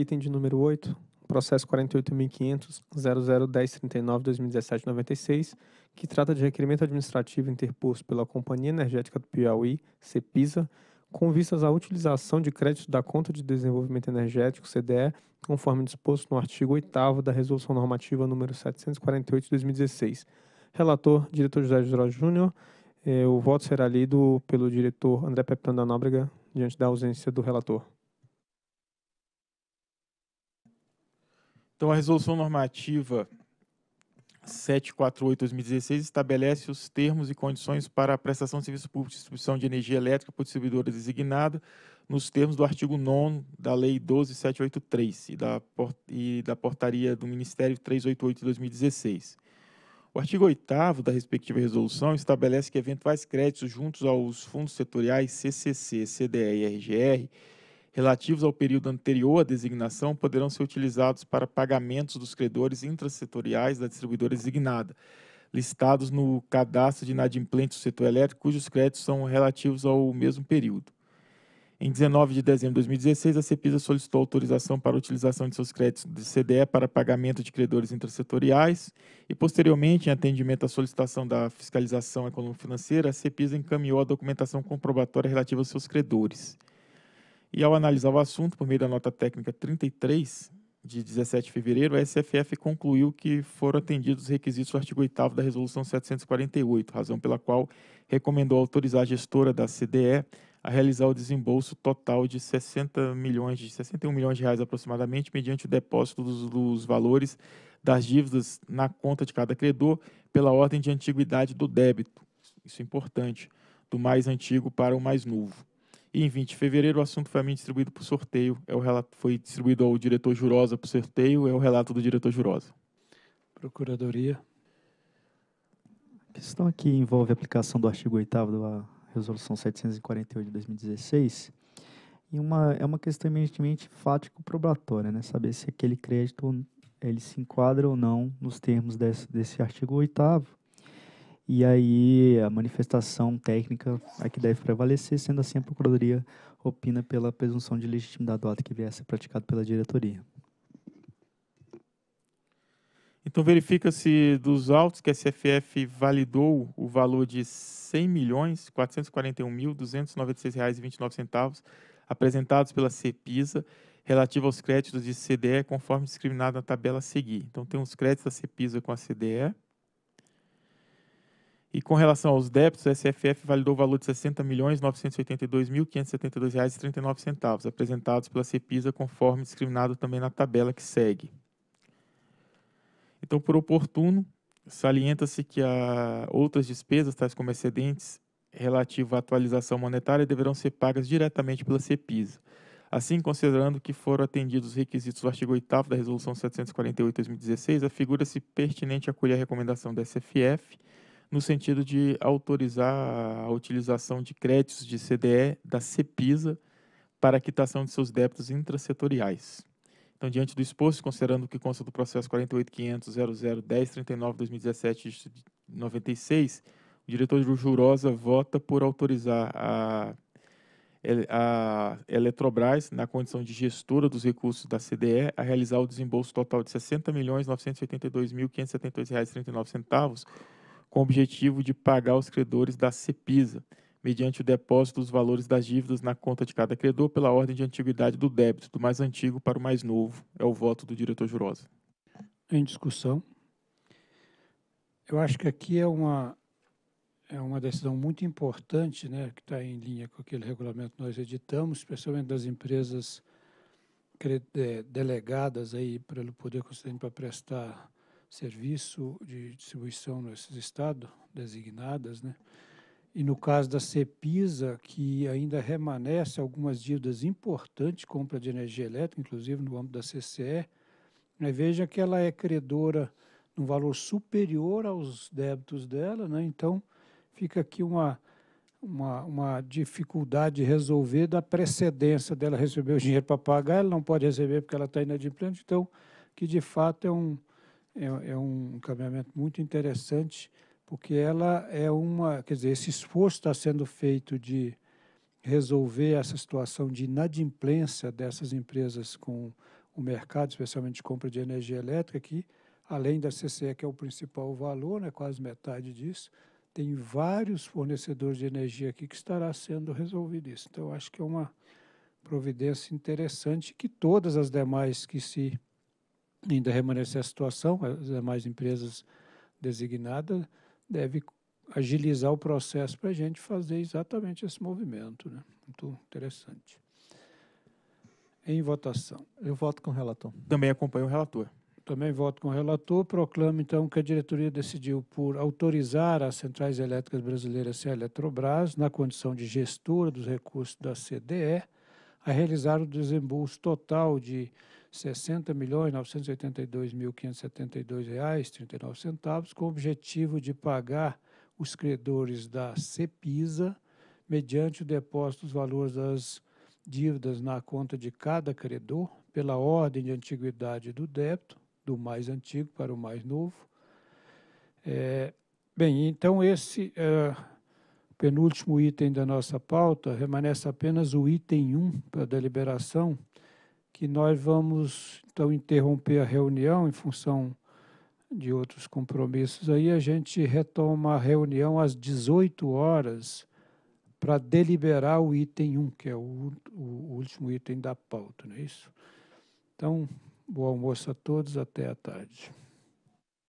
Item de número 8, processo 48.500.001039-2017-96, que trata de requerimento administrativo interposto pela Companhia Energética do Piauí, CEPISA, com vistas à utilização de créditos da Conta de Desenvolvimento Energético, CDE, conforme disposto no artigo 8 da Resolução Normativa número 748 2016. Relator, diretor José Juró Júnior. Eh, o voto será lido pelo diretor André Pepitão da Nóbrega, diante da ausência do relator. Então, a resolução normativa 748-2016 estabelece os termos e condições para a prestação de serviço público de distribuição de energia elétrica por distribuidora designada, nos termos do artigo 9 da Lei 12783 e da, e da Portaria do Ministério 388 de 2016. O artigo 8 da respectiva resolução estabelece que eventuais créditos juntos aos fundos setoriais CCC, CDE e RGR relativos ao período anterior à designação poderão ser utilizados para pagamentos dos credores intrasetoriais da distribuidora designada, listados no cadastro de inadimplentes do setor elétrico, cujos créditos são relativos ao mesmo período. Em 19 de dezembro de 2016, a CEPISA solicitou autorização para a utilização de seus créditos de CDE para pagamento de credores intersetoriais e, posteriormente, em atendimento à solicitação da fiscalização econômico-financeira, a CEPISA encaminhou a documentação comprobatória relativa aos seus credores. E ao analisar o assunto, por meio da nota técnica 33, de 17 de fevereiro, a SFF concluiu que foram atendidos os requisitos do artigo 8 da Resolução 748, razão pela qual recomendou autorizar a gestora da CDE a realizar o desembolso total de 60 milhões, de 61 milhões de reais aproximadamente, mediante o depósito dos, dos valores das dívidas na conta de cada credor pela ordem de antiguidade do débito. Isso é importante, do mais antigo para o mais novo. E em 20 de fevereiro, o assunto foi a mim distribuído por sorteio. É o relato, foi distribuído ao diretor Jurosa por sorteio. É o relato do diretor Jurosa. Procuradoria. A questão aqui envolve a aplicação do artigo 8 da Resolução 748 de 2016. E uma, é uma questão eminentemente fático-probatória, né? Saber se aquele crédito ele se enquadra ou não nos termos desse, desse artigo 8 e aí a manifestação técnica é que deve prevalecer, sendo assim a Procuradoria opina pela presunção de legitimidade do ato que vier a ser praticado pela diretoria. Então verifica-se dos autos que a SFF validou o valor de R$ 100.441.296,29 apresentados pela CEPISA relativo aos créditos de CDE conforme discriminado na tabela a seguir. Então tem os créditos da CEPISA com a CDE, e com relação aos débitos, a SFF validou o valor de R$ 60.982.572,39, apresentados pela CEPISA, conforme discriminado também na tabela que segue. Então, por oportuno, salienta-se que a outras despesas, tais como excedentes relativo à atualização monetária, deverão ser pagas diretamente pela CEPISA. Assim, considerando que foram atendidos os requisitos do artigo 8 da Resolução 748-2016, a figura-se pertinente acolher a recomendação da SFF, no sentido de autorizar a utilização de créditos de CDE da CEPISA para a quitação de seus débitos intrasetoriais. Então, diante do exposto, considerando o que consta do processo 48.500.00.1039.2017-96, o diretor Jurosa vota por autorizar a, a Eletrobras, na condição de gestora dos recursos da CDE, a realizar o desembolso total de R$ 60.982.572,39 com o objetivo de pagar os credores da CEPISA, mediante o depósito dos valores das dívidas na conta de cada credor pela ordem de antiguidade do débito, do mais antigo para o mais novo. É o voto do diretor Jurosa. Em discussão. Eu acho que aqui é uma, é uma decisão muito importante, né, que está em linha com aquele regulamento que nós editamos, especialmente das empresas eh, delegadas aí pelo Poder Constituinte para prestar serviço de distribuição nesses estados designadas, né? E no caso da CEPISA, que ainda remanesce algumas dívidas importantes, compra de energia elétrica, inclusive no âmbito da CCE, né? veja que ela é credora num valor superior aos débitos dela, né? Então, fica aqui uma, uma, uma dificuldade de resolver da precedência dela receber o dinheiro para pagar, ela não pode receber porque ela está inadimplente, então, que de fato é um é, é um encaminhamento muito interessante, porque ela é uma, quer dizer, esse esforço está sendo feito de resolver essa situação de inadimplência dessas empresas com o mercado, especialmente de compra de energia elétrica, que além da CCE, que é o principal valor, né, quase metade disso, tem vários fornecedores de energia aqui que estará sendo resolvido isso. Então, acho que é uma providência interessante que todas as demais que se ainda remanecer a situação, as demais empresas designadas devem agilizar o processo para a gente fazer exatamente esse movimento. Né? Muito interessante. Em votação. Eu voto com o relator. Também acompanho o relator. Também voto com o relator. Proclamo, então, que a diretoria decidiu por autorizar as centrais elétricas brasileiras e a Eletrobras, na condição de gestora dos recursos da CDE, a realizar o desembolso total de R$ 60.982.572,39, com o objetivo de pagar os credores da CEPISA mediante o depósito dos valores das dívidas na conta de cada credor, pela ordem de antiguidade do débito, do mais antigo para o mais novo. É, bem, então esse. É, penúltimo item da nossa pauta, remanesce apenas o item 1 para deliberação, que nós vamos então interromper a reunião em função de outros compromissos aí, a gente retoma a reunião às 18 horas para deliberar o item 1, que é o, o último item da pauta, não é isso? Então, bom almoço a todos, até a tarde.